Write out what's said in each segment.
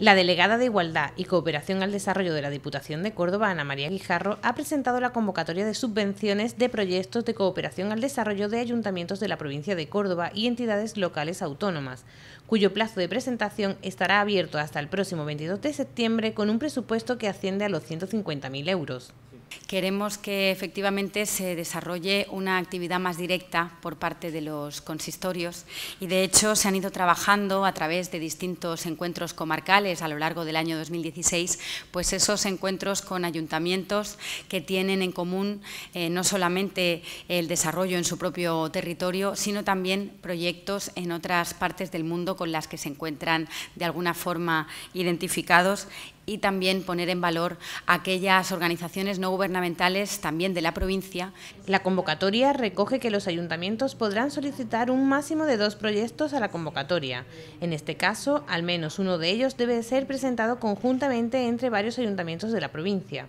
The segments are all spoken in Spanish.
La delegada de Igualdad y Cooperación al Desarrollo de la Diputación de Córdoba, Ana María Guijarro, ha presentado la convocatoria de subvenciones de proyectos de cooperación al desarrollo de ayuntamientos de la provincia de Córdoba y entidades locales autónomas, cuyo plazo de presentación estará abierto hasta el próximo 22 de septiembre con un presupuesto que asciende a los 150.000 euros queremos que efectivamente se desarrolle una actividad más directa por parte de los consistorios y de hecho se han ido trabajando a través de distintos encuentros comarcales a lo largo del año 2016, pues esos encuentros con ayuntamientos que tienen en común eh, no solamente el desarrollo en su propio territorio, sino también proyectos en otras partes del mundo con las que se encuentran de alguna forma identificados y también poner en valor aquellas organizaciones no gubernamentales también de la provincia. La convocatoria recoge que los ayuntamientos podrán solicitar un máximo de dos proyectos a la convocatoria. En este caso, al menos uno de ellos debe ser presentado conjuntamente entre varios ayuntamientos de la provincia.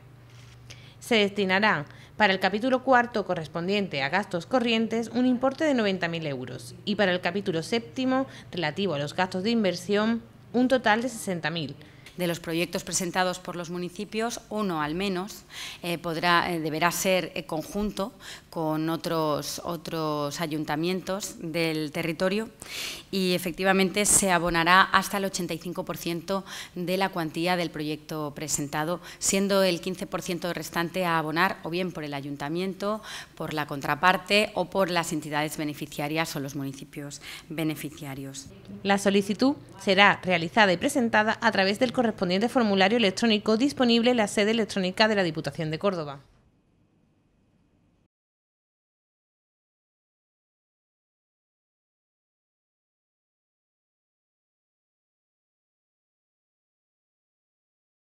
Se destinará para el capítulo cuarto correspondiente a gastos corrientes un importe de 90.000 euros y para el capítulo séptimo relativo a los gastos de inversión un total de 60.000 de los proyectos presentados por los municipios, uno al menos eh, podrá, eh, deberá ser eh, conjunto con otros, otros ayuntamientos del territorio y efectivamente se abonará hasta el 85% de la cuantía del proyecto presentado, siendo el 15% restante a abonar o bien por el ayuntamiento, por la contraparte o por las entidades beneficiarias o los municipios beneficiarios. La solicitud será realizada y presentada a través del correo correspondiente formulario electrónico disponible en la sede electrónica de la Diputación de Córdoba.